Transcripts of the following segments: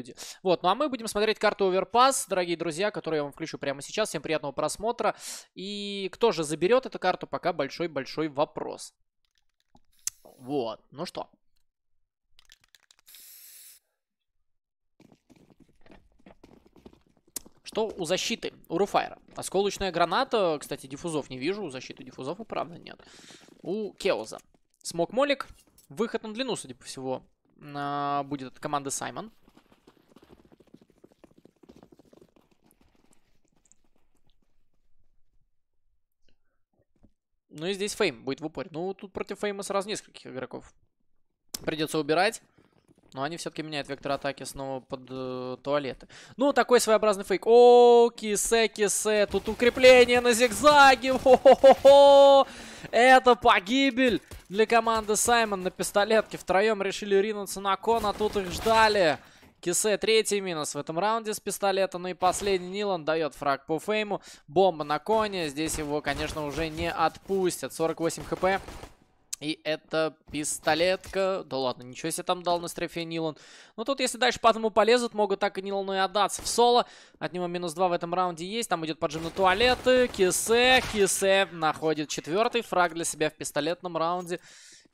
люди. Вот, ну а мы будем смотреть карту Overpass, дорогие друзья, которую я вам включу прямо сейчас. Всем приятного просмотра. И кто же заберет эту карту, пока большой-большой вопрос. Вот, ну что. Что у защиты? У Руфайра. Осколочная граната. Кстати, диффузов не вижу. У защиты диффузов и правда нет. У Кеоза. Смок Молик. Выход на длину, судя по всего, будет от команды Саймон. Ну и здесь Фейм будет в упоре. Ну, тут против Фейма сразу нескольких игроков. Придется убирать. Но они все-таки меняют вектор атаки снова под э, туалеты. Ну, такой своеобразный фейк. О, кисе, кисе. Тут укрепление на зигзаге. Хо-хо-хо-хо. Это погибель для команды Саймон на пистолетке. Втроем решили ринуться на кон, а тут их ждали. Кисе третий минус в этом раунде с пистолета. Ну и последний Нилан дает фраг по фейму. Бомба на коне. Здесь его, конечно, уже не отпустят. 48 хп. И это пистолетка. Да ладно, ничего себе там дал на стрефе Нилан. Но ну тут, если дальше по одному полезут, могут так и Нилану и отдаться в соло. От него минус 2 в этом раунде есть. Там идет поджим на туалеты. Кисе, Кисе находит четвертый фраг для себя в пистолетном раунде.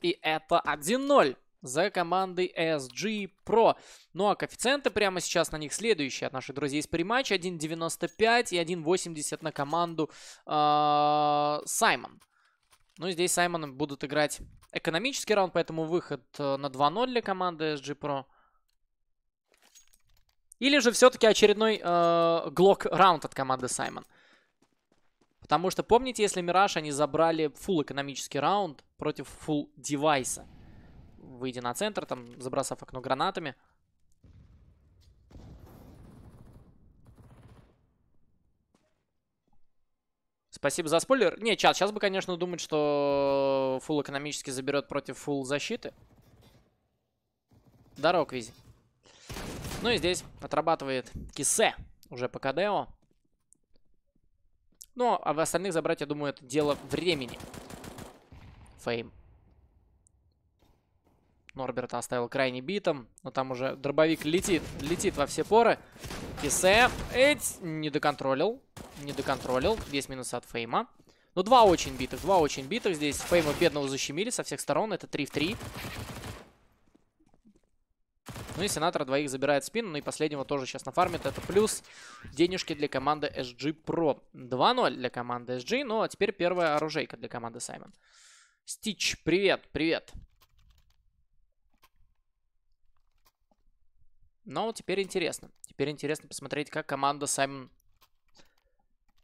И это 1-0 за командой SG Pro. Ну а коэффициенты прямо сейчас на них следующие от наших друзей из приматча. 1.95 и 1.80 на команду а, Саймон. Ну, здесь Саймон будут играть экономический раунд, поэтому выход э, на 2-0 для команды SG Pro. Или же все-таки очередной э, глок-раунд от команды Саймон. Потому что, помните, если Мираж, они забрали full экономический раунд против full девайса выйдя на центр, там, забросав окно гранатами. Спасибо за спойлер. Не, чат, сейчас бы, конечно, думать, что фул экономически заберет против фул защиты. Здорово, Квизи. Ну и здесь отрабатывает Кисе уже по Кадео. Ну, а в остальных забрать, я думаю, это дело времени. Фейм. Норберта оставил крайне битом. Но там уже дробовик летит, летит во все поры. Кисе. Эть, не доконтролил. Не доконтролил. Здесь минус от Фейма. Ну, два очень битых, два очень битых. Здесь Фейма бедного защемили со всех сторон. Это 3 в 3. Ну и Сенатора двоих забирает спину. Ну и последнего тоже сейчас нафармит. Это плюс денежки для команды SG Pro. 2-0 для команды SG. Ну а теперь первая оружейка для команды Саймон. Стич, привет, привет. Но теперь интересно. Теперь интересно посмотреть, как команда Саймон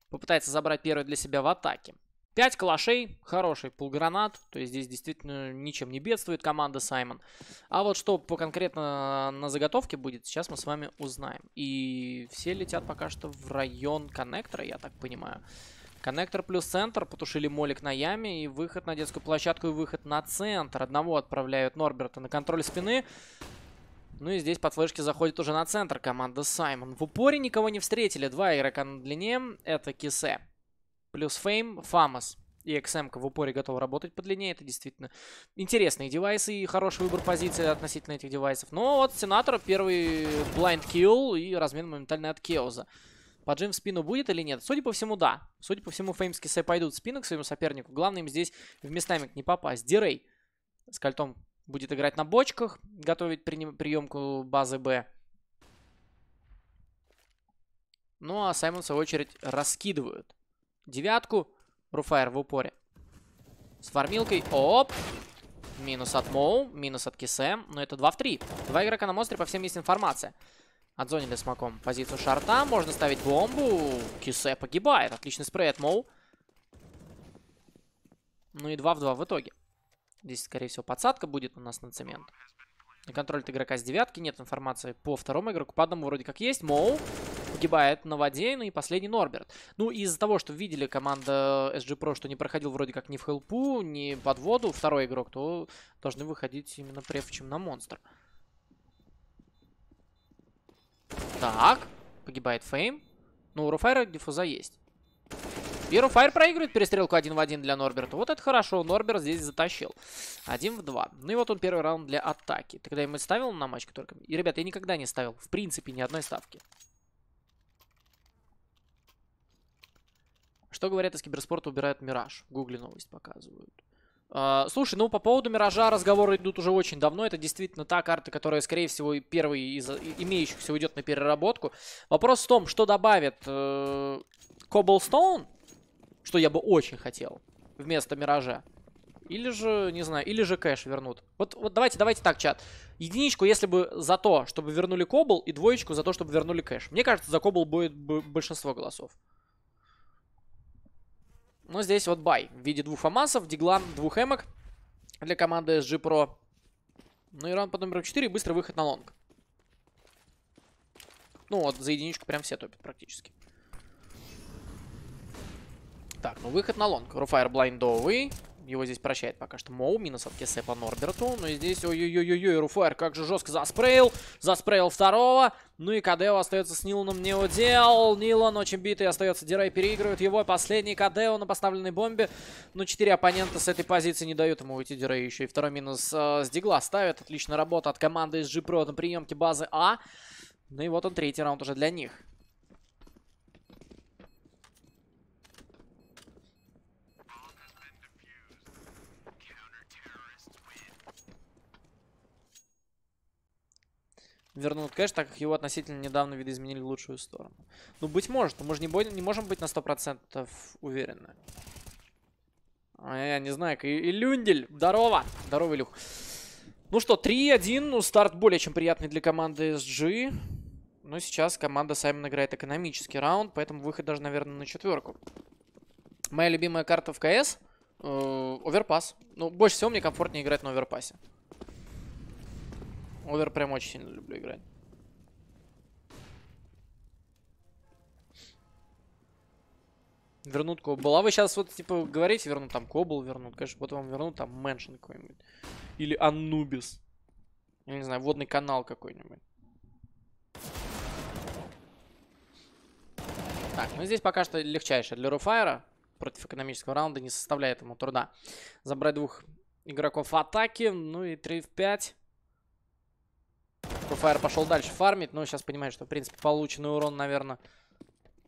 попытается забрать первый для себя в атаке. 5 калашей, хороший полгранат, то есть здесь действительно ничем не бедствует команда Саймон. А вот что по конкретно на заготовке будет, сейчас мы с вами узнаем. И все летят пока что в район коннектора, я так понимаю. Коннектор плюс центр, потушили молик на яме, и выход на детскую площадку, и выход на центр. Одного отправляют Норберта на контроль спины. Ну и здесь по флешке заходит уже на центр команда Саймон. В упоре никого не встретили. Два игрока на длине. Это Кисе. Плюс Фейм, Фамос и XM в упоре готова работать по длине. Это действительно интересные девайсы и хороший выбор позиции относительно этих девайсов. Но вот Сенатор первый blind kill и размен моментальный от Кеоза. Поджим в спину будет или нет? Судя по всему, да. Судя по всему, Феймс Кисе пойдут в спину к своему сопернику. Главное им здесь в местами не попасть. Дирей с кольтом будет играть на бочках, готовить при... приемку базы Б. Ну а Саймон, в свою очередь, раскидывают. Девятку. Руфайр в упоре. С фармилкой. Оп! Минус от Моу, минус от Кисем. Но это 2 в 3. Два игрока на монстре, по всем есть информация. Отзонили смоком позицию шарта. Можно ставить бомбу. Кисе погибает. Отличный спрей от Моу. Ну и 2 в 2 в итоге. Здесь, скорее всего, подсадка будет у нас на цемент. контроль игрока с девятки. Нет информации по второму игроку. По одному вроде как есть. Моу погибает на воде. Ну и последний Норберт. Ну, из-за того, что видели команда SG Pro, что не проходил вроде как ни в хелпу, ни под воду второй игрок, то должны выходить именно преф, чем на монстр. Так. Погибает Фейм. Но ну, у Руфайра диффуза есть. И Руфайр проигрывает перестрелку один в один для Норберта. Вот это хорошо, Норберт здесь затащил. Один в два. Ну и вот он первый раунд для атаки. Тогда я ему ставил на матч только. И, ребята, я никогда не ставил, в принципе, ни одной ставки. Что говорят из киберспорта, убирают Мираж. В Гугле новость показывают. Uh, слушай, ну по поводу Миража разговоры идут уже очень давно. Это действительно та карта, которая, скорее всего, первый из имеющихся уйдет на переработку. Вопрос в том, что добавит э, Cobblestone? Uh, что я бы очень хотел вместо Миража. Или же, не знаю, или же кэш вернут. Вот, вот давайте, давайте так, чат. Единичку, если бы за то, чтобы вернули Кобл, и двоечку за то, чтобы вернули кэш. Мне кажется, за Кобл будет большинство голосов. Но здесь вот бай в виде двух Амасов, Диглан, двух Эмок для команды SG Pro. Ну и раунд по номеру 4, быстрый выход на лонг. Ну вот, за единичку прям все топят практически. Так, ну выход на лонг. Руфайр блайндовый. Его здесь прощает пока что Моу. Минус от Кесе по Норберту. но ну и здесь... Ой-ой-ой-ой, Руфайр как же жестко заспрейл. Заспрейл второго. Ну и Кадео остается с Ниланом удел, Нилан очень битый остается. Дирей переигрывает его. Последний Кадео на поставленной бомбе. Ну, четыре оппонента с этой позиции не дают ему уйти. Дирей еще и второй минус э, с Дигла ставит. Отличная работа от команды SG Pro на приемке базы А. Ну и вот он третий раунд уже для них. вернут кэш, так как его относительно недавно видоизменили в лучшую сторону. Ну, быть может, мы же не, не можем быть на 100% уверены. А я не знаю, и, и Люндель, здорово! Здорово, Илюх. Ну что, 3-1, ну, старт более чем приятный для команды SG. Ну сейчас команда Саймон играет экономический раунд, поэтому выход даже, наверное, на четверку. Моя любимая карта в КС э, оверпас. Ну, больше всего мне комфортнее играть на оверпасе. Овер прям очень сильно люблю играть. Вернут кобл. А вы сейчас вот, типа, говорите, вернут там кобл, вернут. Конечно, вот вам вернут там мэншн какой-нибудь. Или анубис. Я не знаю, водный канал какой-нибудь. Так, ну здесь пока что легчайшее для Руфайра. Против экономического раунда не составляет ему труда. Забрать двух игроков атаки. Ну и 3 в 5. Профайр пошел дальше фармить, но сейчас понимает, что, в принципе, полученный урон, наверное,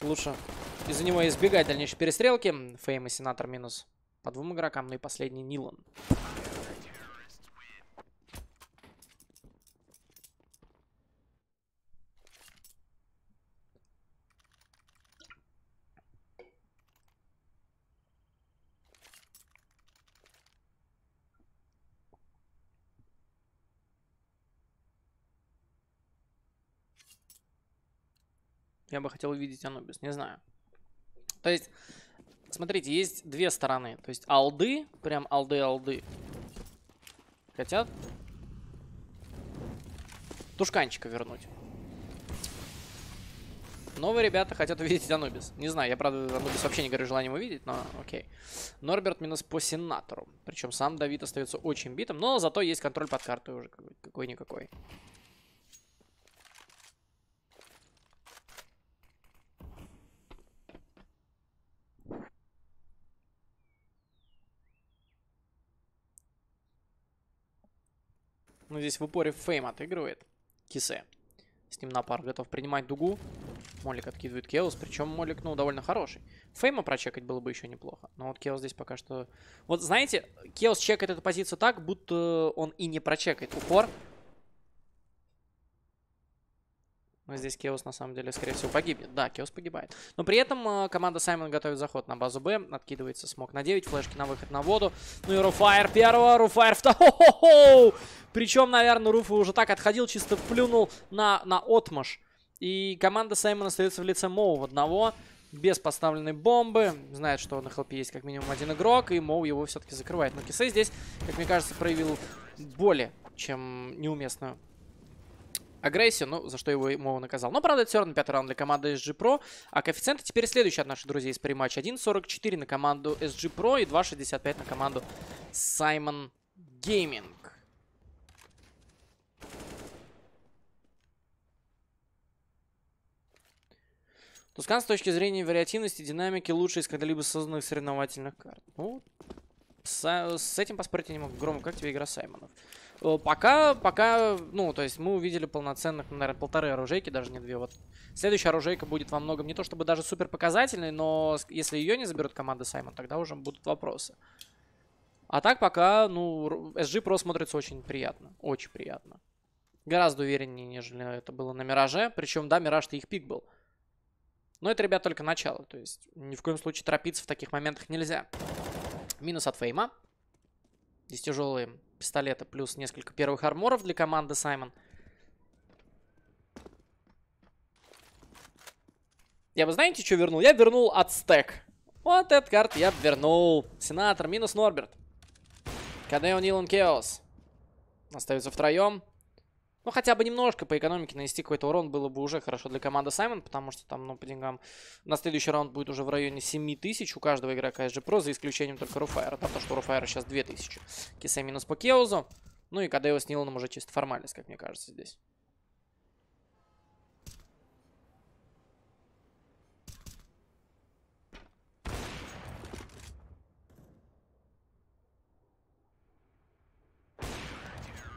лучше из-за него избегать дальнейшей перестрелки. Фейм и Сенатор минус по двум игрокам, ну и последний Нилан. я бы хотел увидеть Анубис, не знаю. То есть, смотрите, есть две стороны. То есть алды, прям алды-алды, хотят Тушканчика вернуть. Новые ребята хотят увидеть Анубис. Не знаю, я, правда, Анубис вообще не горю желанием увидеть, но окей. Норберт минус по сенатору. Причем сам Давид остается очень битым, но зато есть контроль под картой уже какой-никакой. Какой Но ну, здесь в упоре Фейм отыгрывает. Кисе. С ним напар готов принимать дугу. Молик откидывает Кеос. Причем Молик, ну, довольно хороший. Фейма прочекать было бы еще неплохо. Но вот Кеос здесь пока что... Вот, знаете, Кеос чекает эту позицию так, будто он и не прочекает упор. Ну, здесь Кеос, на самом деле, скорее всего, погибнет. Да, Кеос погибает. Но при этом э, команда Саймон готовит заход на базу Б. Откидывается смог на 9. Флешки на выход на воду. Ну и Руфайр первого, Руфайр второго. Причем, наверное, Руфа уже так отходил, чисто плюнул на, на отмаш. И команда Саймон остается в лице Моу в одного. Без поставленной бомбы. Знает, что на хелпе есть как минимум один игрок. И Моу его все-таки закрывает. Но Кисе здесь, как мне кажется, проявил более чем неуместную агрессию, ну, за что его Моу наказал. Но, правда, это все равно пятый раунд для команды SG Pro. А коэффициенты теперь следующие от наших друзей из приматча. 1.44 на команду SG Pro и 2.65 на команду Simon Gaming. Тускан с точки зрения вариативности, динамики лучше из когда-либо созданных соревновательных карт. Ну, с, с этим поспорить я не могу. Гром, как тебе игра Саймонов? Э, пока, пока, ну, то есть мы увидели полноценных, ну, наверное, полторы оружейки, даже не две. Вот следующая оружейка будет во многом не то чтобы даже супер показательной, но если ее не заберет команда Саймон, тогда уже будут вопросы. А так пока, ну, SG Pro смотрится очень приятно. Очень приятно. Гораздо увереннее, нежели это было на Мираже. Причем, да, Мираж-то их пик был. Но это, ребят, только начало. То есть ни в коем случае торопиться в таких моментах нельзя. Минус от Фейма. Здесь тяжелые пистолета, плюс несколько первых арморов для команды Саймон. Я бы, знаете, что вернул? Я вернул от стек. Вот этот карт я вернул. Сенатор минус Норберт. КД Нилан Кеос. Остаются втроем. Ну, хотя бы немножко по экономике нанести какой-то урон было бы уже хорошо для команды Саймон, потому что там, ну, по деньгам, на следующий раунд будет уже в районе 7 тысяч у каждого игрока SG Pro, за исключением только Руфайра, потому что у Руфайра сейчас 2 тысячи. Киса минус по Кеузу. Ну и Кадео с Ниланом уже чисто формальность, как мне кажется, здесь.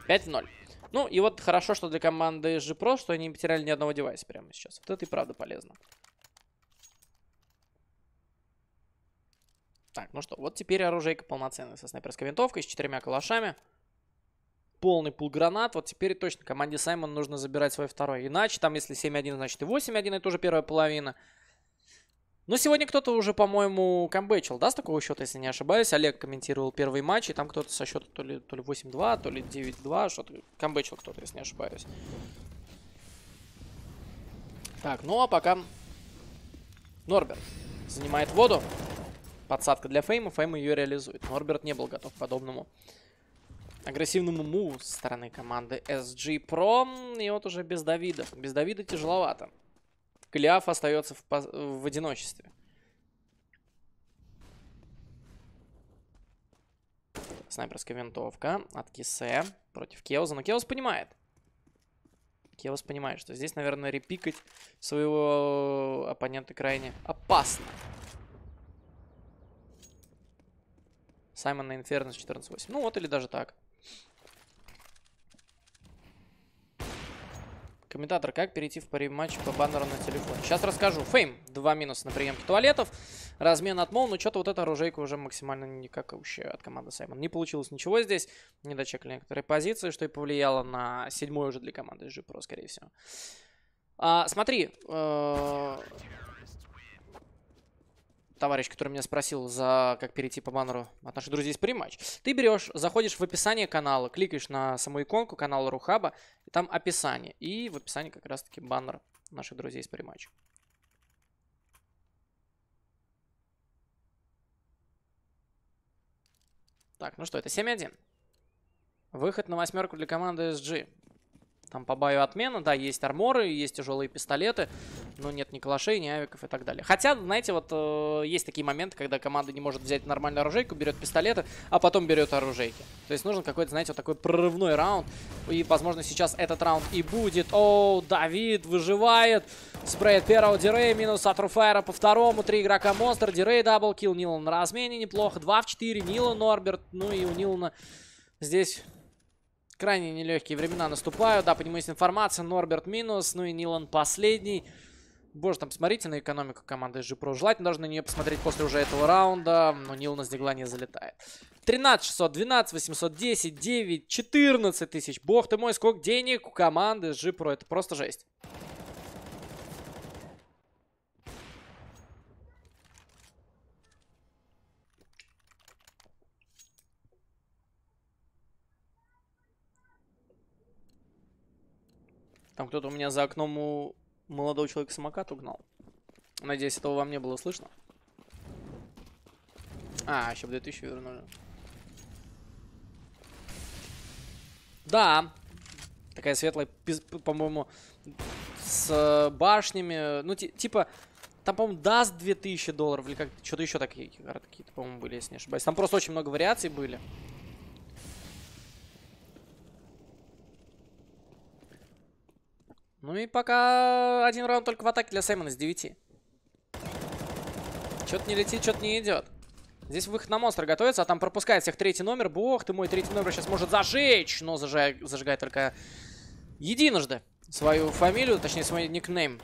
Пять ноль. Ну, и вот хорошо, что для команды SG Pro, что они не потеряли ни одного девайса прямо сейчас. Вот это и правда полезно. Так, ну что, вот теперь оружейка полноценная со снайперской винтовкой, с четырьмя калашами. Полный пул гранат. Вот теперь точно команде Саймон нужно забирать свой второй. Иначе там, если 7-1, значит и 8-1, это уже первая половина. Но сегодня кто-то уже, по-моему, камбэчил, да, с такого счета, если не ошибаюсь. Олег комментировал первый матч, и там кто-то со счета то ли, то ли 8-2, то ли 9-2, что-то камбэчил кто-то, если не ошибаюсь. Так, ну а пока Норберт занимает воду. Подсадка для Фейма, Фейм ее реализует. Норберт не был готов к подобному агрессивному муву со стороны команды SG Pro. И вот уже без Давида. Без Давида тяжеловато. Кляв остается в, в одиночестве. Снайперская винтовка от Кисе против Кеуза. Но Кеуз понимает. Кеуз понимает, что здесь, наверное, репикать своего оппонента крайне опасно. Саймон на Инферно с 14-8. Ну вот, или даже так. Комментатор, как перейти в пари-матч по баннеру на телефоне? Сейчас расскажу. Фейм. Два минуса на приемке туалетов. Размен от Моу. Но что-то вот эта оружейка уже максимально никак вообще от команды Саймон. Не получилось ничего здесь. Не дочекали некоторые позиции, что и повлияло на седьмой уже для команды Жипро, скорее всего. А, смотри, э -э товарищ, который меня спросил, за как перейти по баннеру от наших друзей из Приматч, ты берешь, заходишь в описание канала, кликаешь на саму иконку канала Рухаба, и там описание. И в описании как раз-таки баннер наших друзей из Приматч. Так, ну что, это 7-1. Выход на восьмерку для команды SG. Там по баю отмена, да, есть арморы, есть тяжелые пистолеты, но нет ни калашей, ни авиков и так далее. Хотя, знаете, вот э, есть такие моменты, когда команда не может взять нормальную оружейку, берет пистолеты, а потом берет оружейки. То есть нужен какой-то, знаете, вот такой прорывной раунд. И, возможно, сейчас этот раунд и будет. О, Давид выживает. Спрей от первого Дирей, минус от Руфайра по второму. Три игрока монстр, Дирей даблкил, Нилан на размене неплохо. Два в четыре Нила Норберт, ну и у Нилана здесь Крайне нелегкие времена наступают. Да, есть информация. Норберт минус. Ну и Нилан последний. Боже, там смотрите на экономику команды Жипро. Желательно даже на нее посмотреть после уже этого раунда. Но Нилана с дигла не залетает. 13 612, 810, 9, 14 тысяч. Бог ты мой, сколько денег у команды Жипро. Это просто жесть. Там кто-то у меня за окном у молодого человека самокат угнал. Надеюсь, этого вам не было слышно. А, еще бы 2000 вернули. Да. Такая светлая, по-моему, с башнями. Ну, типа, там, по-моему, даст 2000 долларов или как-то. Что-то еще такие карты какие-то, по-моему, были, если не ошибаюсь. Там просто очень много вариаций были. Ну и пока один раунд только в атаке для Саймона с 9. Что-то не летит, что-то не идет. Здесь выход на монстра готовится, а там пропускает всех третий номер. Бог ты мой, третий номер сейчас может зажечь, но зажигает, зажигает только единожды свою фамилию, точнее свой никнейм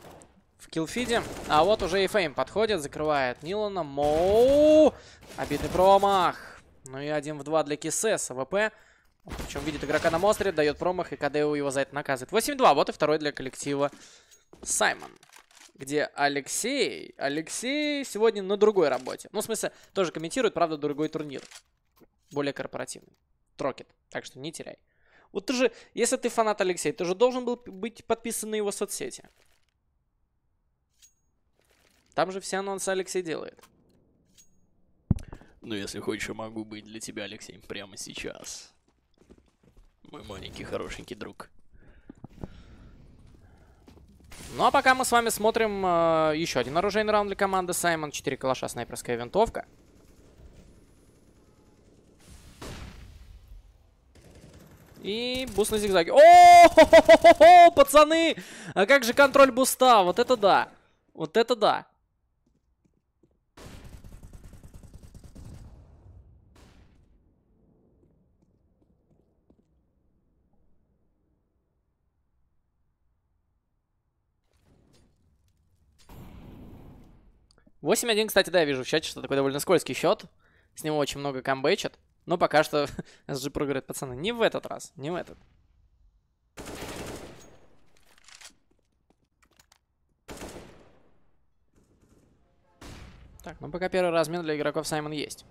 в килфиде. А вот уже и Фейм подходит, закрывает Нилана. Моу! Обидный промах. Ну и один в два для Кисес. ВП причем видит игрока на монстре, дает промах, и КДУ его за это наказывает. 8-2, вот и второй для коллектива Саймон. Где Алексей... Алексей сегодня на другой работе. Ну, в смысле, тоже комментирует, правда, другой турнир. Более корпоративный. Трокет. Так что не теряй. Вот ты же, если ты фанат Алексея, ты же должен был быть подписан на его соцсети. Там же все анонсы Алексей делает. Ну, если хочешь, я могу быть для тебя, Алексей, прямо сейчас мой маленький хорошенький друг. Ну а пока мы с вами смотрим э, еще один оружейный раунд для команды Саймон. 4 калаша, снайперская винтовка. И буст на зигзаге. О, -хо -хо -хо -хо, пацаны! А как же контроль буста? Вот это да! Вот это да! 8-1, кстати, да, я вижу в чате, что такой довольно скользкий счет. С него очень много камбэчат. Но пока что SG Pro говорит, пацаны, не в этот раз, не в этот. Так, ну пока первый размен для игроков Саймон есть.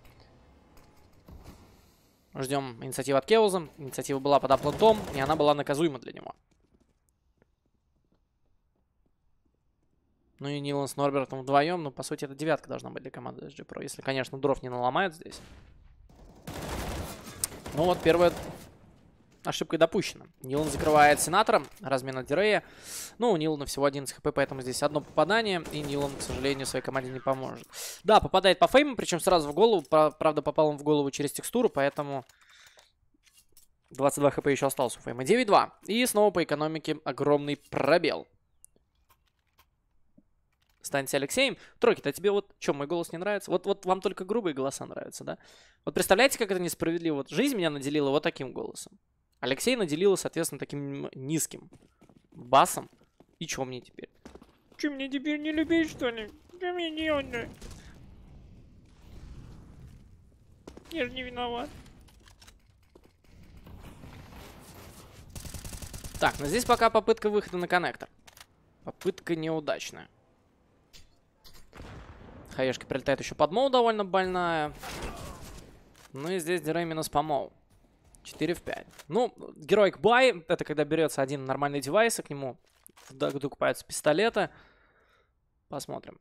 Ждем инициативу от Кеуза. Инициатива была под оплотом, и она была наказуема для него. Ну и Нилан с Норбертом вдвоем. но по сути, это девятка должна быть для команды SG Pro. Если, конечно, дров не наломают здесь. Ну вот, первая ошибка допущена. Нилан закрывает Сенатора, размена от Дирея. Ну, у Нилана всего 11 хп, поэтому здесь одно попадание, и Нилан, к сожалению, своей команде не поможет. Да, попадает по фейму, причем сразу в голову. Правда, попал он в голову через текстуру, поэтому 22 хп еще осталось у фейма. 9-2. И снова по экономике огромный пробел станьте Алексеем. Тройки-то а тебе вот, что, мой голос не нравится? Вот, вот вам только грубые голоса нравятся, да? Вот представляете, как это несправедливо? Вот жизнь меня наделила вот таким голосом. Алексей наделила, соответственно, таким низким басом. И чё мне теперь? Че мне теперь не любить, что ли? Что мне делать-то? Я же не виноват. Так, но ну здесь пока попытка выхода на коннектор. Попытка неудачная. Хаешки прилетает еще под моу довольно больная. Ну и здесь дирей минус по моу. 4 в 5. Ну, героик бай, это когда берется один нормальный девайс, и к нему докупаются пистолеты. Посмотрим.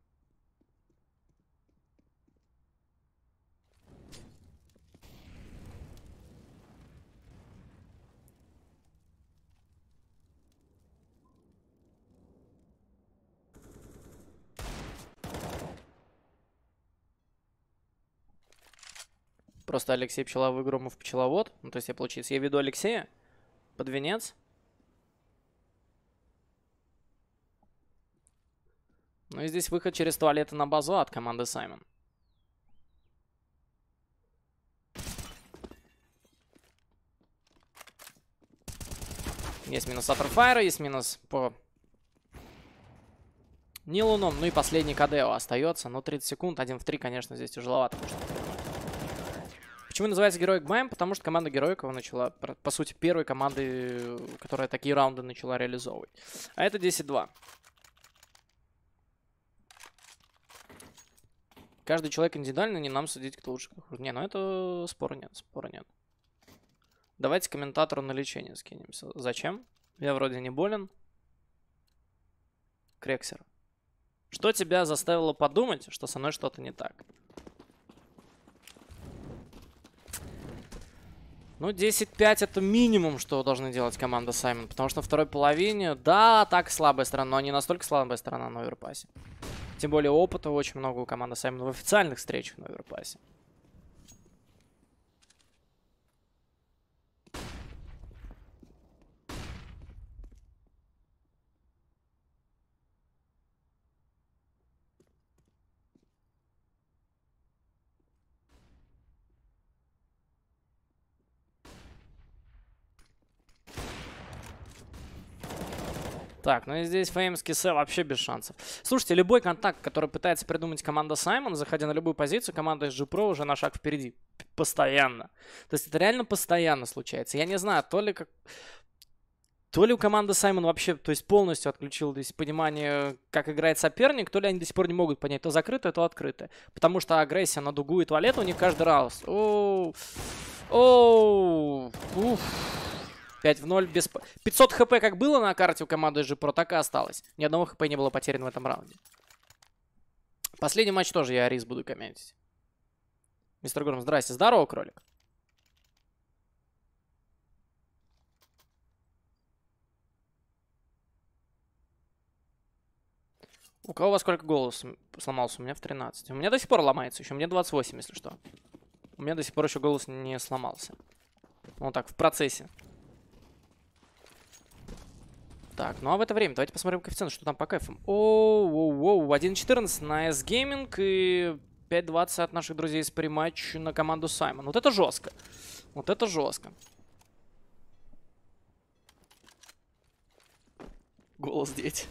Просто Алексей Пчеловой Громов Пчеловод. Ну, то есть я, получается, я веду Алексея под венец. Ну и здесь выход через туалеты на базу от команды Саймон. Есть минус Атерфайра, есть минус по Нилуном. Ну и последний кадео остается. Но ну, 30 секунд. Один в три, конечно, здесь тяжеловато. Потому что Почему называется Героик Майм? Потому что команда Героик его начала, по сути, первой команды, э, которая такие раунды начала реализовывать. А это 10-2. Каждый человек индивидуально, не нам судить, кто лучше. Не, ну это спора нет, спора нет. Давайте комментатору на лечение скинемся. Зачем? Я вроде не болен. Крексер. Что тебя заставило подумать, что со мной что-то не так? Ну, 10-5 это минимум, что должны делать команда Саймон. Потому что на второй половине, да, так слабая сторона, но не настолько слабая сторона на Оверпасе. Тем более опыта очень много у команды Саймон в официальных встречах на Оверпасе. Так, ну и здесь феймский сэ вообще без шансов. Слушайте, любой контакт, который пытается придумать команда Саймон, заходя на любую позицию, команда SG Pro уже на шаг впереди. Постоянно. То есть это реально постоянно случается. Я не знаю, то ли как... То ли у команды Саймон вообще, то есть полностью отключил то есть, понимание, как играет соперник, то ли они до сих пор не могут понять, то закрытое, то открытое. Потому что агрессия на дугу и туалет у них каждый раз. Оу. Оу. Уф. 5 в 0. Без... 500 хп как было на карте у команды G Pro, так и осталось. Ни одного хп не было потеряно в этом раунде. Последний матч тоже я Арис буду комментить. Мистер Гром, здрасте. Здорово, кролик. У кого во сколько голос сломался? У меня в 13. У меня до сих пор ломается еще. Мне 28, если что. У меня до сих пор еще голос не сломался. Вот так, в процессе. Так, ну а в это время давайте посмотрим коэффициент, что там по кайфам. Оу-оу-оу, 1.14 на S-Gaming и 5.20 от наших друзей с приматч на команду Саймон. Вот это жестко. Вот это жестко. Голос дети.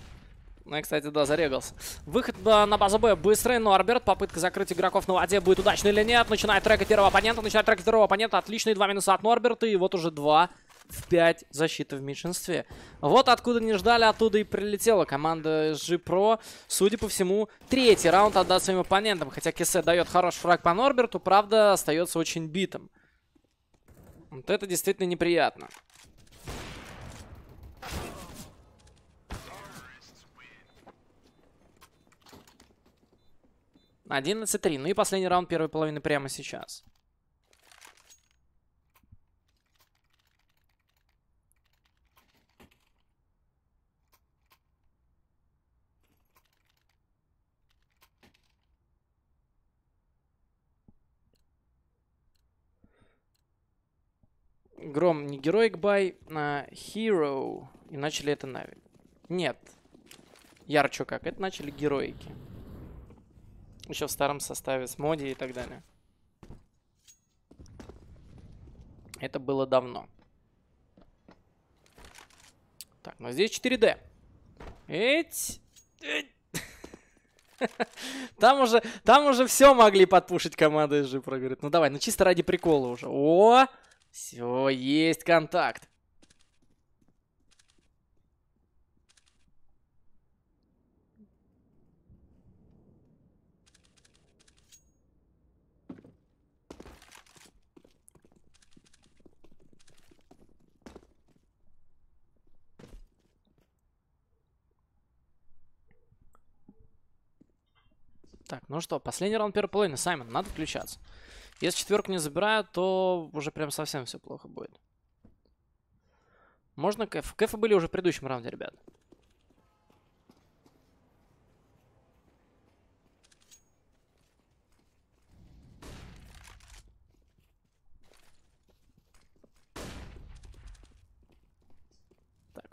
Ну, я, кстати, да, зарегался. Выход да, на базу Б быстрый, но Арберт попытка закрыть игроков на воде будет удачной или нет. Начинает трекать первого оппонента, начинает трекать второго оппонента. Отличные два минуса от Норберта, и вот уже два в 5 защиты в меньшинстве. Вот откуда не ждали, оттуда и прилетела команда G-Pro. Судя по всему, третий раунд отдаст своим оппонентам. Хотя Кесе дает хороший фраг по Норберту, правда, остается очень битым. Вот это действительно неприятно. Одиннадцать три. Ну и последний раунд первой половины прямо сейчас. Гром не героик бай, а hero. И начали это Нави. Нет. ярче как. Это начали героики. Еще в старом составе с моди и так далее. Это было давно. Так, но ну здесь 4D. Эть! Там уже, там уже все могли подпушить команда из Pro. Говорит, ну давай, ну чисто ради прикола уже. О! Все, есть контакт. Так, ну что, последний раунд первой половины. Саймон, надо включаться. Если четверку не забирают, то уже прям совсем все плохо будет. Можно кэф. Кэфы были уже в предыдущем раунде, ребят.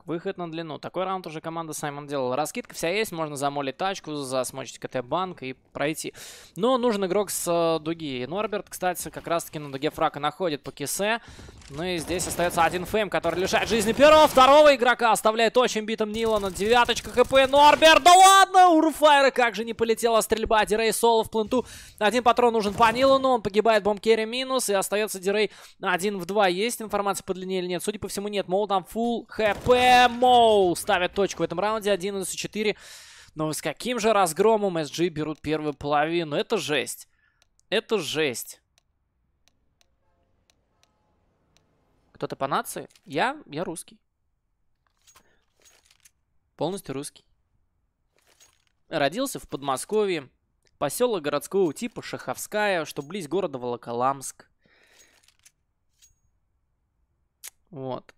Выход на длину. Такой раунд уже команда Саймон делала. Раскидка вся есть, можно замолить тачку, засмочить КТ-банк и пройти. Но нужен игрок с э, дуги. И Норберт, кстати, как раз-таки на дуге фрака находит по кисе. Ну и здесь остается один фейм, который лишает жизни первого. Второго игрока оставляет очень битым Нила на девяточка КП. Норберт, да ладно! У Руфайра как же не полетела стрельба. Дирей соло в пленту. Один патрон нужен по Нилу, но он погибает бомбкерри минус. И остается Дирей один в два. Есть информация по длине или нет? Судя по всему, нет. Мол, там фул ХП. Эмоу ставят точку в этом раунде 11-4. Но с каким же разгромом SG берут первую половину? Это жесть. Это жесть. Кто-то по нации? Я? Я русский. Полностью русский. Родился в Подмосковье. Поселок городского типа Шаховская, что близ города Волоколамск. Вот.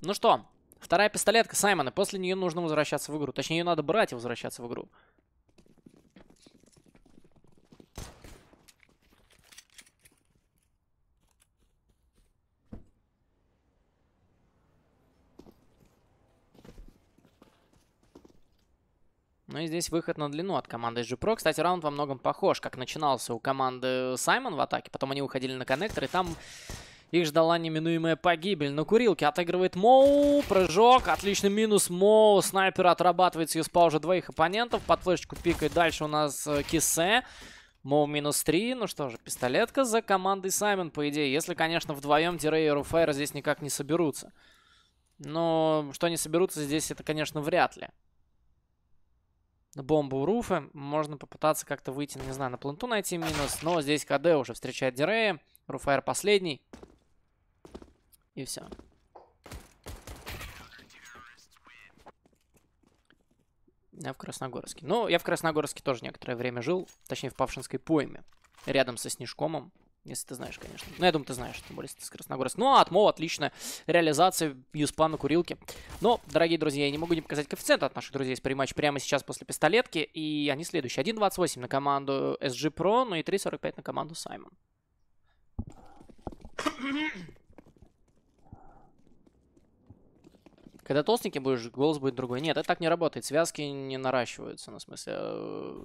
Ну что, вторая пистолетка Саймона. После нее нужно возвращаться в игру. Точнее, ее надо брать и возвращаться в игру. Ну и здесь выход на длину от команды g Кстати, раунд во многом похож, как начинался у команды Саймон в атаке. Потом они уходили на коннектор, и там их ждала неминуемая погибель. На курилке отыгрывает Моу. Прыжок. Отличный минус Моу. Снайпер отрабатывает с юспа уже двоих оппонентов. Под флешечку пикает. Дальше у нас э, Кисе. Моу минус 3. Ну что же, пистолетка за командой Саймон, по идее. Если, конечно, вдвоем Дирей и Руфайр здесь никак не соберутся. Но что они соберутся здесь, это, конечно, вряд ли бомбу у Руфа. Можно попытаться как-то выйти, не знаю, на планту найти минус. Но здесь КД уже встречает Дирея. Руфайр последний. И все. Я в Красногорске. Ну, я в Красногорске тоже некоторое время жил. Точнее, в Павшинской пойме. Рядом со Снежкомом. Если ты знаешь, конечно. Ну, я думаю, ты знаешь, тем более, если ты с Красногорска. Ну, а от МОВ отличная реализация юспа курилки. Но, дорогие друзья, я не могу не показать коэффициент от наших друзей с приматч прямо сейчас после пистолетки. И они следующие. 1.28 на команду SG Pro, ну и 3.45 на команду Саймон. Когда толстенький будешь, голос будет другой. Нет, это так не работает. Связки не наращиваются, на ну, в смысле, э,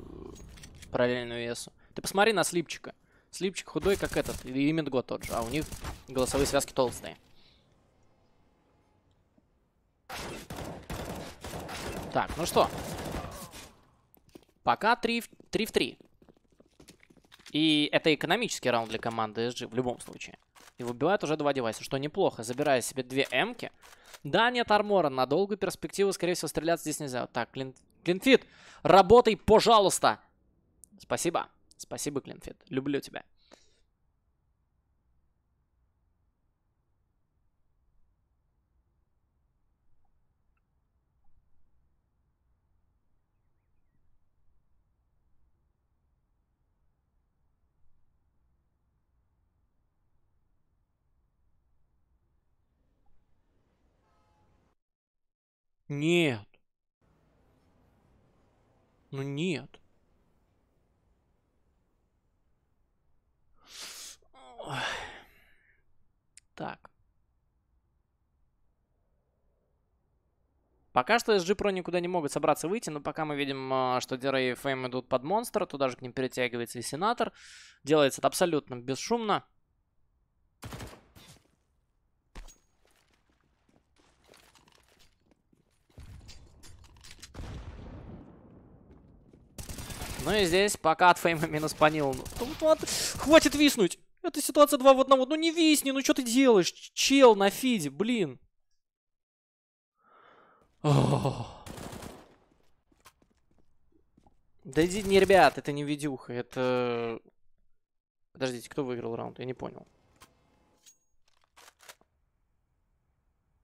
параллельно весу. Ты посмотри на слипчика. Слипчик худой, как этот, и Минго тот же, а у них голосовые связки толстые. Так, ну что. Пока 3 в 3. В 3. И это экономический раунд для команды SG в любом случае. И выбивает уже два девайса, что неплохо. Забирая себе две эмки. Да, нет армора. На долгую перспективу, скорее всего, стреляться здесь нельзя. так, Клин... Клинфит, работай, пожалуйста. Спасибо. Спасибо, Клинфит. Люблю тебя. Нет. Ну нет. Так. Пока что SG Pro никуда не могут собраться выйти, но пока мы видим, а, что Дерей и Фейм идут под монстра, туда же к ним перетягивается и Сенатор. Делается это абсолютно бесшумно. Ну и здесь пока от Фейма минус по Нилу. Ну хватит виснуть! Это ситуация 2 в одного. Ну не висни, ну что ты делаешь? Чел на фиде, блин. Да иди, не, ребят, это не видюха, это... Подождите, кто выиграл раунд? Я не понял.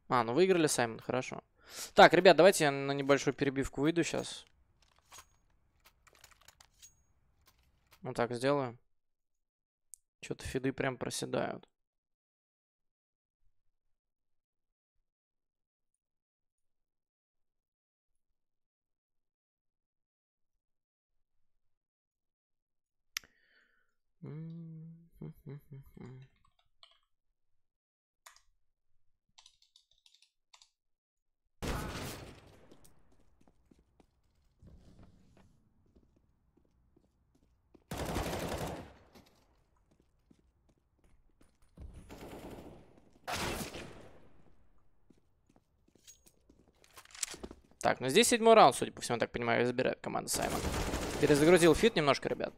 А, ну выиграли Саймон, хорошо. Так, ребят, давайте я на небольшую перебивку выйду сейчас. Ну так сделаю. Что-то фиды прям проседают. Mm-hmm. Так, ну здесь седьмой раунд, судя по всему, так понимаю, забирает команда Саймон. Перезагрузил фит немножко, ребят.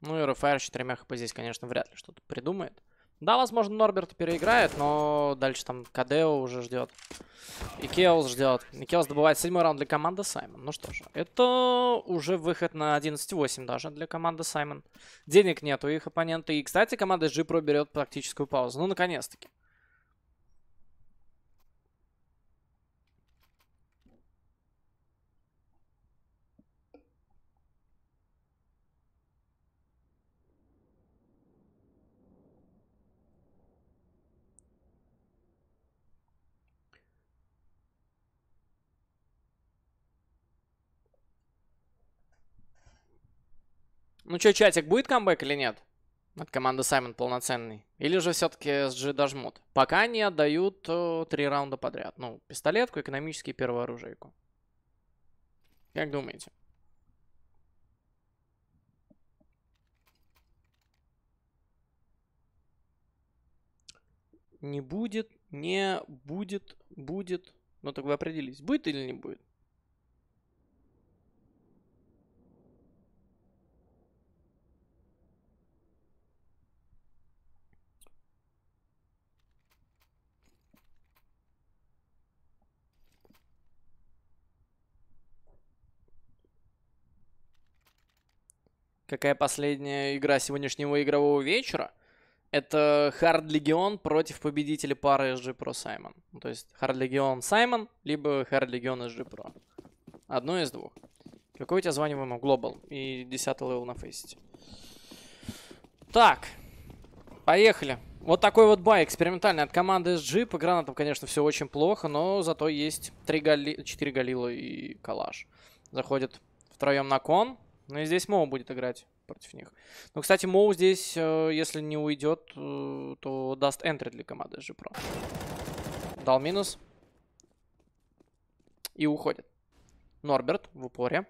Ну и Рафаэль с четырьмя хп здесь, конечно, вряд ли что-то придумает. Да, возможно, Норберт переиграет, но дальше там Кадео уже ждет. И Кеос ждет. И Кеос добывает седьмой раунд для команды Саймон. Ну что же, это уже выход на 11-8 даже для команды Саймон. Денег нет у их оппонента. И, кстати, команда G-Pro берет практическую паузу. Ну, наконец-таки. Ну что, чатик, будет камбэк или нет? От команды Саймон полноценный. Или же все-таки SG дожмут? Пока не отдают э, три раунда подряд. Ну, пистолетку, экономический первую Как думаете? Не будет, не будет, будет. Ну так вы определились, будет или не будет? Какая последняя игра сегодняшнего игрового вечера? Это Хард Легион против победителя пары SG Pro Саймон. То есть Хард Легион Саймон, либо Хард Легион SG Pro. Одно из двух. Какое у тебя звание в Глобал и 10 левел на фейсите. Так, поехали. Вот такой вот бай экспериментальный от команды SG. По гранатам, конечно, все очень плохо, но зато есть 3 гали... 4 галила и калаш. Заходит втроем на кон. Ну и здесь Моу будет играть против них. Но, ну, кстати, Моу здесь, э, если не уйдет, э, то даст энтри для команды ЖиПро. Дал минус. И уходит. Норберт в упоре.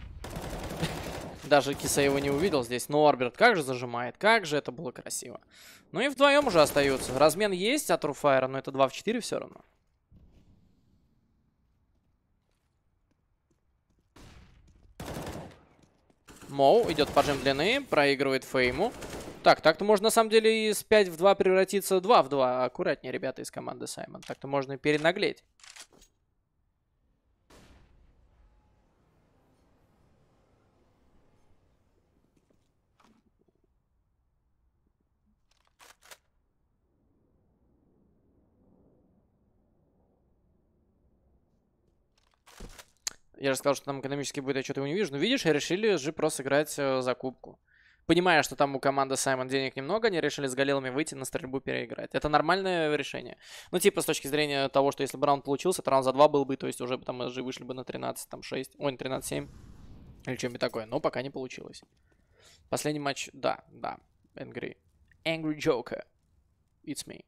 Даже Киса его не увидел здесь. Норберт, как же зажимает. Как же это было красиво. Ну и вдвоем уже остаются. Размен есть от Руфайра, но это 2 в 4 все равно. Моу идет поджим длины, проигрывает Фейму. Так, так-то можно на самом деле из 5 в 2 превратиться 2 в 2. Аккуратнее, ребята, из команды Саймон. Так-то можно и перенаглеть. Я же сказал, что там экономически будет, я что-то его не вижу. Но видишь, решили же просто сыграть э, закупку. Понимая, что там у команды Саймон денег немного, они решили с Галилами выйти на стрельбу переиграть. Это нормальное решение. Ну, типа, с точки зрения того, что если бы раунд получился, то раунд за 2 был бы, то есть уже бы там уже вышли бы на 13, там 6, ой, на 13-7. Или что-нибудь такое. Но пока не получилось. Последний матч, да, да, Angry. Angry Joker. It's me.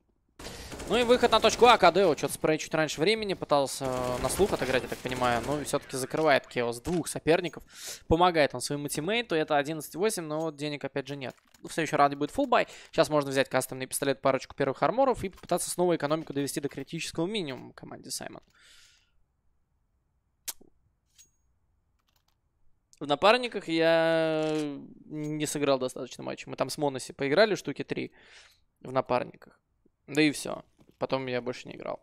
Ну и выход на точку А. Кадео что-то спрей чуть раньше времени. Пытался э, на слух отыграть, я так понимаю. Но ну все-таки закрывает Кеос двух соперников. Помогает он своему тиммейту. Это 11-8, но денег опять же нет. Ну, в следующем раунде будет фулбай. Сейчас можно взять кастомный пистолет, парочку первых арморов и попытаться снова экономику довести до критического минимума команде Саймон. В напарниках я э, не сыграл достаточно матчей. Мы там с Моноси поиграли штуки три в напарниках. Да и все. Потом я больше не играл.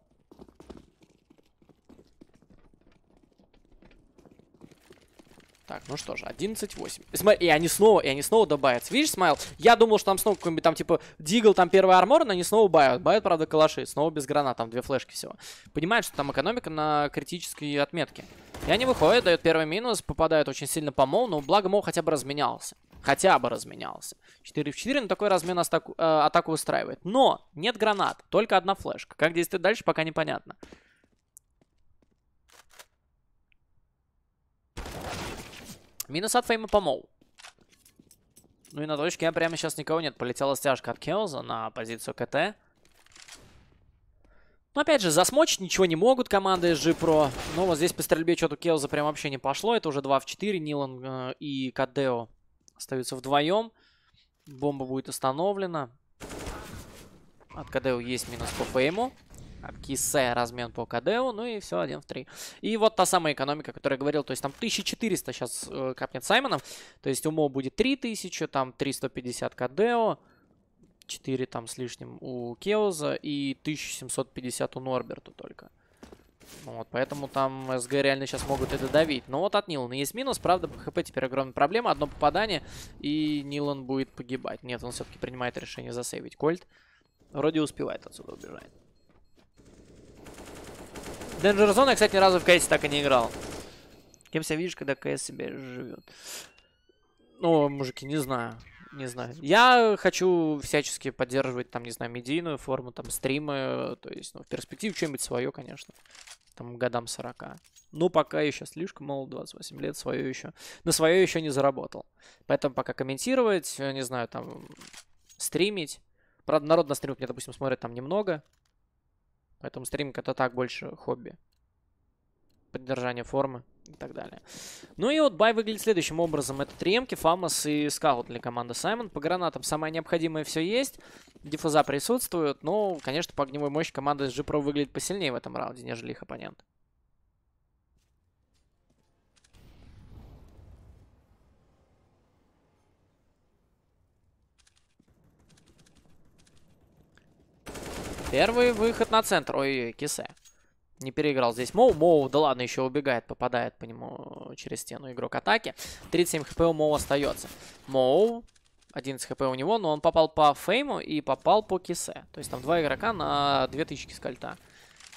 Так, ну что же, 11-8. Смотри, и они снова, и они снова добавятся. Видишь, Смайл? Я думал, что там снова какой-нибудь там, типа, Дигл, там первый армор, но они снова бают. Бают, правда, калаши. Снова без гранат, там две флешки всего. Понимаешь, что там экономика на критической отметке. И они выходят, дают первый минус, попадают очень сильно по мол, но благо мол хотя бы разменялся. Хотя бы разменялся. 4 в 4, но такой размен атаку, э, атаку устраивает. Но нет гранат, только одна флешка. Как действовать дальше, пока непонятно. Минус от фейма помол. Ну и на точке я а прямо сейчас никого нет. Полетела стяжка от Келза на позицию КТ. Но опять же, засмочить ничего не могут команды SG Pro. Но вот здесь по стрельбе что-то Келза прям вообще не пошло. Это уже 2 в 4 Нилан э, и Кадео остаются вдвоем. Бомба будет установлена, От Кадео есть минус по фейму. От Кисе размен по Кадео. Ну и все, один в три. И вот та самая экономика, о которой я говорил. То есть там 1400 сейчас э, капнет Саймонов. То есть у Мо будет 3000, там 350 Кадео. 4 там с лишним у Кеоза и 1750 у Норберта только. Вот, поэтому там СГ реально сейчас могут это давить. Но вот от Нилана есть минус. Правда, по ХП теперь огромная проблема. Одно попадание, и Нилан будет погибать. Нет, он все-таки принимает решение засейвить Кольт. Вроде успевает отсюда убежать. Danger Zone кстати, ни разу в КС так и не играл. Кем себя видишь, когда КС себе живет? Ну, мужики, не знаю не знаю. Я хочу всячески поддерживать, там, не знаю, медийную форму, там, стримы, то есть, ну, в перспективе что-нибудь свое, конечно, там, годам 40. Ну, пока еще слишком мол, 28 лет, свое еще, на свое еще не заработал. Поэтому пока комментировать, э, не знаю, там, стримить. Правда, народ на стримах меня, допустим, смотрит там немного, поэтому стриминг это так больше хобби. Поддержание формы и так далее. Ну и вот бай выглядит следующим образом. Это триемки, Фамас и Скаут для команды Саймон. По гранатам самое необходимое все есть. Диффуза присутствует, но, конечно, по огневой мощи команда SG Pro выглядит посильнее в этом раунде, нежели их оппонент. Первый выход на центр. Ой-ой-ой, кисе. Не переиграл здесь Моу. Моу, да ладно, еще убегает, попадает по нему э, через стену игрок атаки. 37 хп у Моу остается. Моу, 11 хп у него, но он попал по фейму и попал по кисе. То есть там два игрока на 2000 скальта.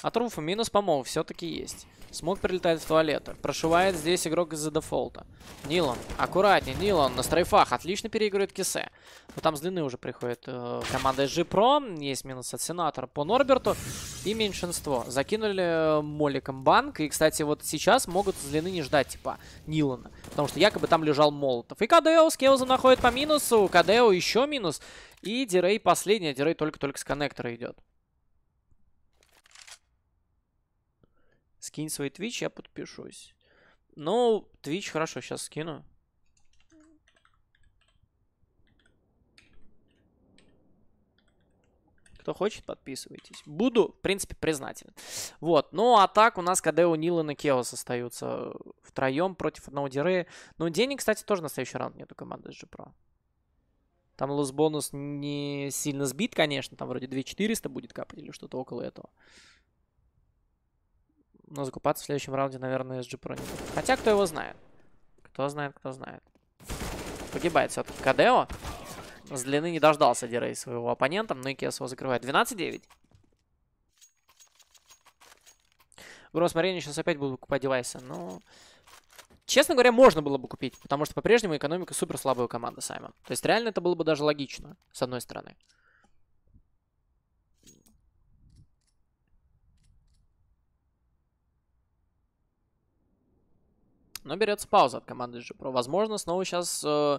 От Руфа минус по Моу все-таки есть. Смог прилетает в туалет. Прошивает здесь игрок из-за дефолта. Нилон. Аккуратнее. Нилон на страйфах. Отлично переигрывает кисе. Но там с длины уже приходит э, команда SG Pro. Есть минус от Сенатора по Норберту и меньшинство. Закинули э, моликом банк. И, кстати, вот сейчас могут с не ждать, типа, Нилана. Потому что якобы там лежал Молотов. И Кадео с Кеузом находит по минусу. Кадео еще минус. И Дирей последняя. А Дирей только-только с коннектора идет. Скинь свой твич я подпишусь. Ну, твич хорошо, сейчас скину. Кто хочет, подписывайтесь. Буду, в принципе, признателен. Вот. Ну, а так у нас КД у Нилана Кеос остаются втроем против одного Дирея. Ну, денег, кстати, тоже на следующий раунд нету команды SG Про Там лос-бонус не сильно сбит, конечно. Там вроде 2400 будет капать или что-то около этого. Но закупаться в следующем раунде, наверное, SG Pro не будет. Хотя, кто его знает. Кто знает, кто знает. Погибает все-таки Кадео. С длины не дождался Дирей своего оппонента, но Икес его закрывает. 12-9. Гросс Марини сейчас опять буду покупать девайсы, но... Честно говоря, можно было бы купить, потому что по-прежнему экономика супер слабая у команды Саймон. То есть реально это было бы даже логично, с одной стороны. Но берется пауза от команды Джипро. Возможно, снова сейчас, э,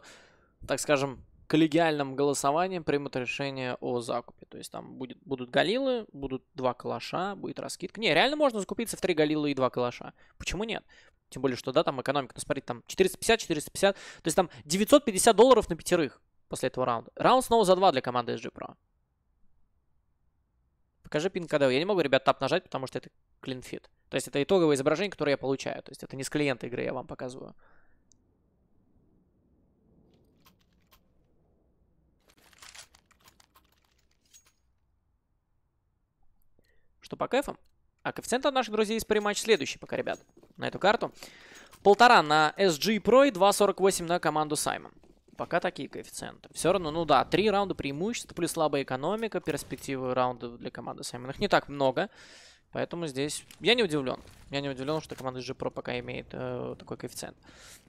так скажем, коллегиальным голосованием примут решение о закупе. То есть там будет, будут галилы, будут два калаша, будет раскидка. Не, реально можно закупиться в три Галилы и два калаша. Почему нет? Тем более, что, да, там экономика, ну, смотри, там 450-450, то есть там 950 долларов на пятерых после этого раунда. Раунд снова за два для команды SG Pro. Покажи пин когда Я не могу, ребят, тап нажать, потому что это клинфит. То есть это итоговое изображение, которое я получаю. То есть это не с клиента игры я вам показываю. что по кэфам. А коэффициент от наших друзей из приматч следующий пока, ребят, на эту карту. Полтора на SG Pro и 2.48 на команду Саймон. Пока такие коэффициенты. Все равно, ну да, три раунда преимущества, плюс слабая экономика, перспективы раунда для команды Саймон. Их не так много, поэтому здесь я не удивлен. Я не удивлен, что команда SG Pro пока имеет э, такой коэффициент.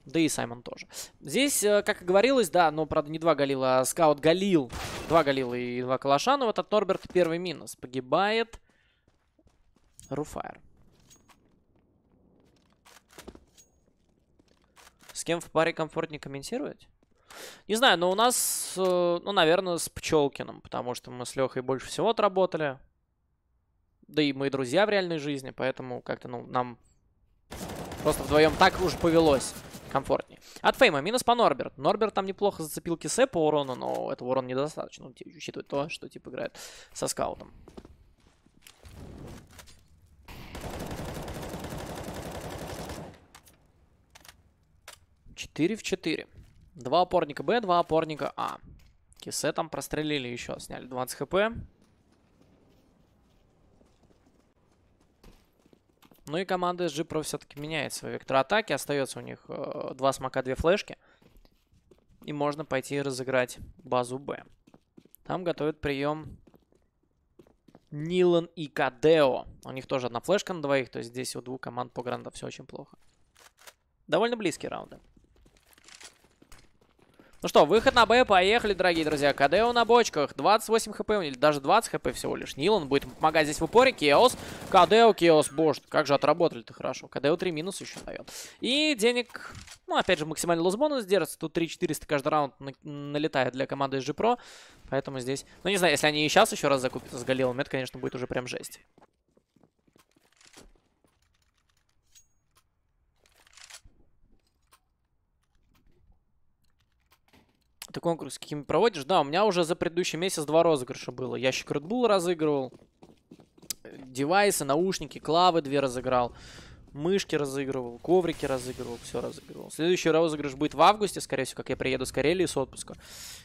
Да и Саймон тоже. Здесь, э, как и говорилось, да, но, правда, не два Галила, а Скаут Галил. Два Галила и два Калашанова. Вот от Норберта первый минус. Погибает. Руфайр. С кем в паре комфортнее комментировать? Не знаю, но у нас, э, ну, наверное, с Пчелкиным, потому что мы с Лехой больше всего отработали. Да и мы друзья в реальной жизни, поэтому как-то, ну, нам просто вдвоем так уж повелось комфортнее. От Фейма минус по Норберт. Норберт там неплохо зацепил кисе по урону, но этого урона недостаточно, ну, учитывая то, что типа играет со скаутом. 4 в 4. Два опорника Б, два опорника А. Кисе там прострелили еще, сняли 20 хп. Ну и команда SG Pro все-таки меняет свой вектор атаки. Остается у них э, два смока, две флешки. И можно пойти разыграть базу Б. Там готовят прием Нилан и Кадео. У них тоже одна флешка на двоих, то есть здесь у двух команд по гранда все очень плохо. Довольно близкие раунды. Ну что, выход на Б, поехали, дорогие друзья. КДО на бочках, 28 хп, или даже 20 хп всего лишь. Нилан будет помогать здесь в упоре, Кеос. КДО, Кеос, боже, как же отработали-то хорошо. КДО 3 минус еще дает. И денег, ну опять же, максимальный лузбонус держится. Тут 3400 каждый раунд на налетает для команды SG Pro, поэтому здесь... Ну не знаю, если они и сейчас еще раз закупятся с Галилом, это, конечно, будет уже прям жесть. Ты конкурс какими проводишь? Да, у меня уже за предыдущий месяц два розыгрыша было. Ящик Red Bull разыгрывал. Девайсы, наушники, клавы две разыграл. Мышки разыгрывал, коврики разыгрывал, все разыгрывал. Следующий розыгрыш будет в августе, скорее всего, как я приеду с Карелии с отпуска.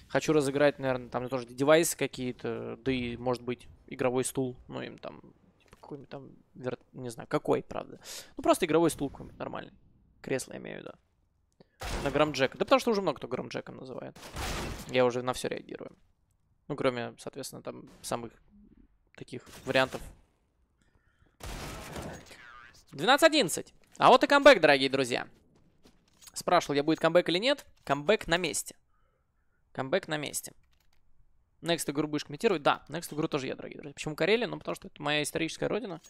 Хочу разыграть, наверное, там тоже девайсы какие-то, да и, может быть, игровой стул, ну, им там, типа, какой-нибудь там, не знаю, какой, правда. Ну, просто игровой стул какой-нибудь нормальный. Кресло, я имею в виду. На Грамджека. Да потому что уже много кто Грамджеком называет. Я уже на все реагирую. Ну, кроме, соответственно, там самых таких вариантов. 12-11. А вот и камбэк, дорогие друзья. Спрашивал я, будет камбэк или нет. Камбэк на месте. Камбэк на месте. Next игру будешь комментировать? Да, Next игру тоже я, дорогие друзья. Почему Карелия? Ну, потому что это моя историческая родина.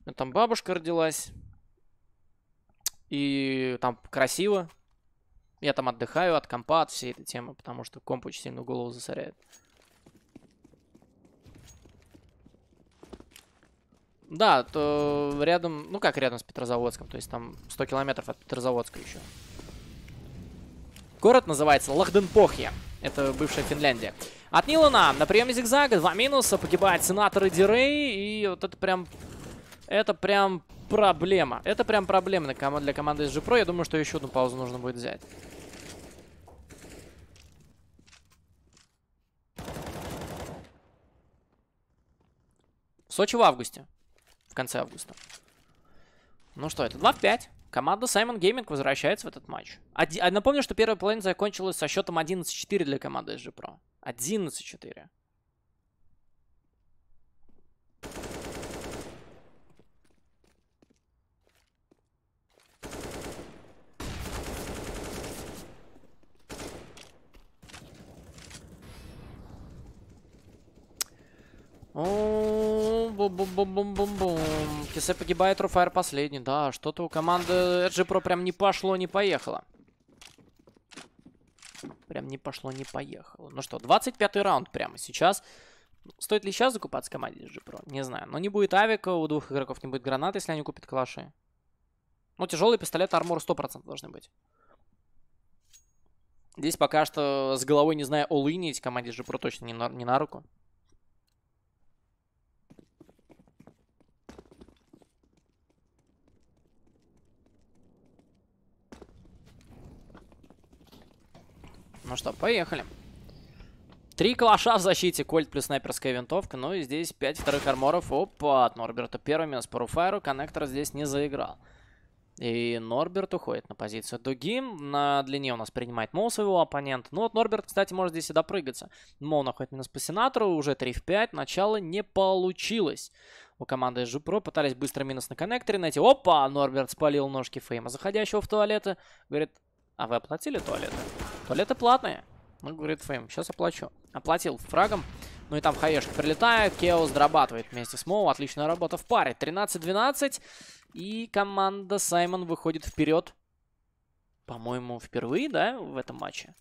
У меня там бабушка родилась. И там красиво. Я там отдыхаю от компа, от всей этой темы, потому что комп очень сильно голову засоряет. Да, то рядом, ну как рядом с Петрозаводском, то есть там 100 километров от Петрозаводска еще. Город называется Лахденпохье. Это бывшая Финляндия. От Нилана на приеме зигзага два минуса. Погибает сенатор и Дирей. И вот это прям... Это прям проблема. Это прям проблема для команды SG Pro. Я думаю, что еще одну паузу нужно будет взять. В Сочи в августе. В конце августа. Ну что, это 2 в 5. Команда Simon Gaming возвращается в этот матч. Один... А напомню, что первая половина закончилась со счетом 11-4 для команды SG Pro. 11-4. Бум-бум-бум-бум-бум-бум. Кисе погибает, Руфайр последний. Да, что-то у команды RG Pro прям не пошло, не поехало. Прям не пошло, не поехало. Ну что, 25-й раунд прямо сейчас. Стоит ли сейчас закупаться команде RG Pro? Не знаю. Но не будет авика, у двух игроков не будет гранат, если они купят калаши. Ну, тяжелый пистолет, армор 100% должны быть. Здесь пока что с головой, не знаю, олынить команде RG Pro точно не на, не на руку. Ну что, поехали. Три клаша в защите. Кольт плюс снайперская винтовка. Ну и здесь пять вторых арморов. Опа, от Норберта первый минус по Руфайру. Коннектор здесь не заиграл. И Норберт уходит на позицию дуги. На длине у нас принимает Моу своего оппонента. Ну вот Норберт, кстати, может здесь и допрыгаться. Моу находит минус по Сенатору, уже 3 в 5. Начало не получилось. У команды Жупро пытались быстро минус на коннекторе найти. Опа, Норберт спалил ножки Фейма, заходящего в туалеты. Говорит, а вы оплатили туалеты? Туалеты платные. Ну, говорит Фейм, сейчас оплачу. Оплатил фрагом. Ну и там хаешка прилетает, Кеос зарабатывает вместе с Моу. Отличная работа в паре. 13-12. И команда Саймон выходит вперед. По-моему, впервые, да, в этом матче?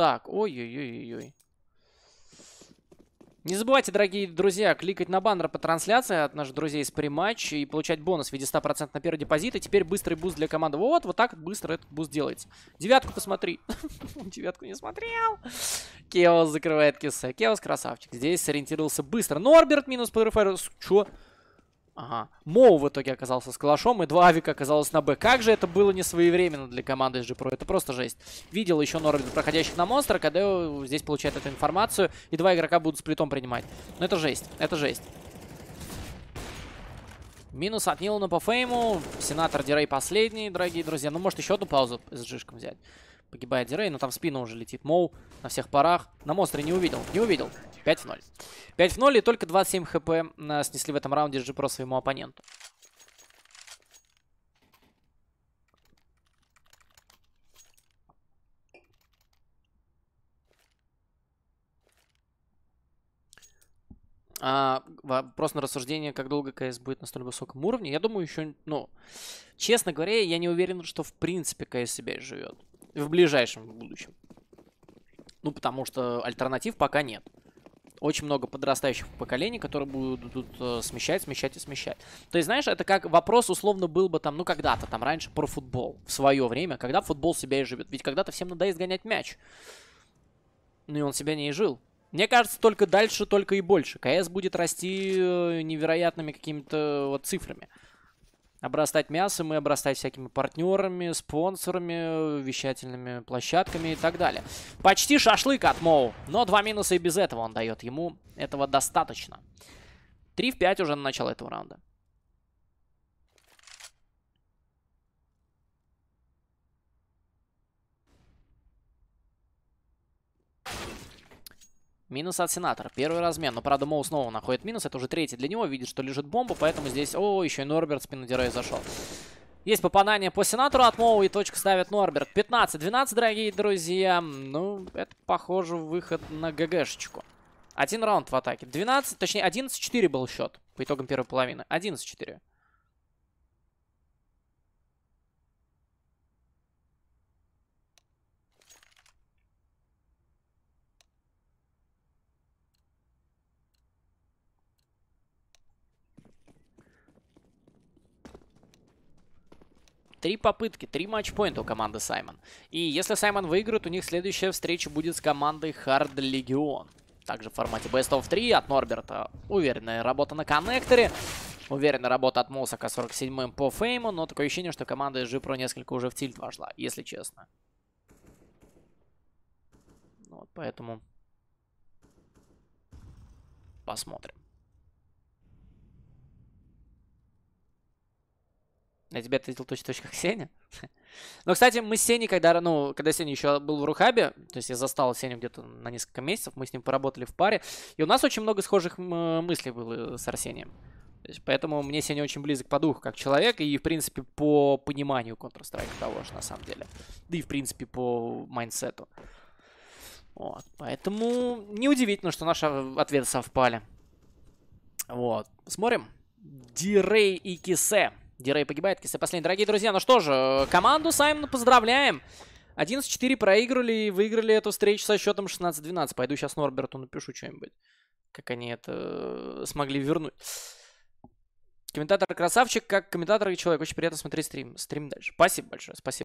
Так, ой-ой-ой-ой. Не забывайте, дорогие друзья, кликать на баннер по трансляции от наших друзей с прематч и получать бонус в виде 100% на первый депозит. И теперь быстрый буст для команды. Вот, вот так быстро этот буст делается. Девятку посмотри. Девятку не смотрел. Кеос закрывает кисе. Кеос красавчик. Здесь сориентировался быстро. Норберт минус по Чё? Ага. Моу в итоге оказался с калашом, и два авика оказалось на Б. Как же это было не своевременно для команды SG Pro, это просто жесть. Видел еще Норвид, проходящих на монстра, когда здесь получает эту информацию, и два игрока будут с плитом принимать. Но ну, это жесть, это жесть. Минус от Нилана по фейму, Сенатор Дирей последний, дорогие друзья. Ну, может, еще одну паузу с джишком взять. Погибает Дирей, но там в спину уже летит Моу на всех парах. На монстре не увидел, не увидел. 5-0. в 5-0 в и только 27 хп снесли в этом раунде Джипро своему оппоненту. А, вопрос на рассуждение, как долго КС будет на столь высоком уровне. Я думаю, еще... Ну, честно говоря, я не уверен, что в принципе КС себя живет. В ближайшем будущем. Ну, потому что альтернатив пока нет очень много подрастающих поколений, которые будут тут э, смещать, смещать и смещать. То есть, знаешь, это как вопрос условно был бы там, ну, когда-то там раньше про футбол в свое время, когда футбол себя и живет. Ведь когда-то всем надоест гонять мяч. Ну и он себя не и жил. Мне кажется, только дальше, только и больше. КС будет расти э, невероятными какими-то вот цифрами обрастать мясом и обрастать всякими партнерами, спонсорами, вещательными площадками и так далее. Почти шашлык от Моу, но два минуса и без этого он дает. Ему этого достаточно. 3 в 5 уже на начало этого раунда. Минус от Сенатора. Первый размен. Но, правда, Моу снова находит минус. Это уже третий для него. Видит, что лежит бомба, поэтому здесь... О, еще и Норберт спину зашел. Есть попадание по сенатору от Моу, и точка ставит Норберт. 15-12, дорогие друзья. Ну, это, похоже, выход на ГГшечку. Один раунд в атаке. 12, точнее, 11-4 был счет по итогам первой половины. 11-4. Три попытки, три матчпоинта у команды Саймон. И если Саймон выиграет, у них следующая встреча будет с командой Hard Legion. Также в формате Best of 3 от Норберта. Уверенная работа на коннекторе. Уверенная работа от Муса к 47 по фейму. Но такое ощущение, что команда SG про несколько уже в тильт вошла, если честно. Вот поэтому... Посмотрим. Я тебя ответил точно точно как Сеня. Но, ну, кстати, мы с Сеней, когда, ну, когда Сеня еще был в Рухабе, то есть я застал Сеню где-то на несколько месяцев, мы с ним поработали в паре, и у нас очень много схожих э, мыслей было э, с Арсением. Есть, поэтому мне Сеня очень близок по духу как человек и, в принципе, по пониманию Counter-Strike того же, на самом деле. Да и, в принципе, по майнсету. Вот, поэтому неудивительно, что наши ответы совпали. Вот, смотрим. Дирей и Кисе. Дирей погибает, кисы последний. Дорогие друзья, ну что же, э, команду Саймона поздравляем. 11-4 проиграли и выиграли эту встречу со счетом 16-12. Пойду сейчас Норберту напишу что-нибудь. Как они это э, смогли вернуть. Комментатор красавчик, как комментатор и человек. Очень приятно смотреть стрим. Стрим дальше. Спасибо большое. Спасибо.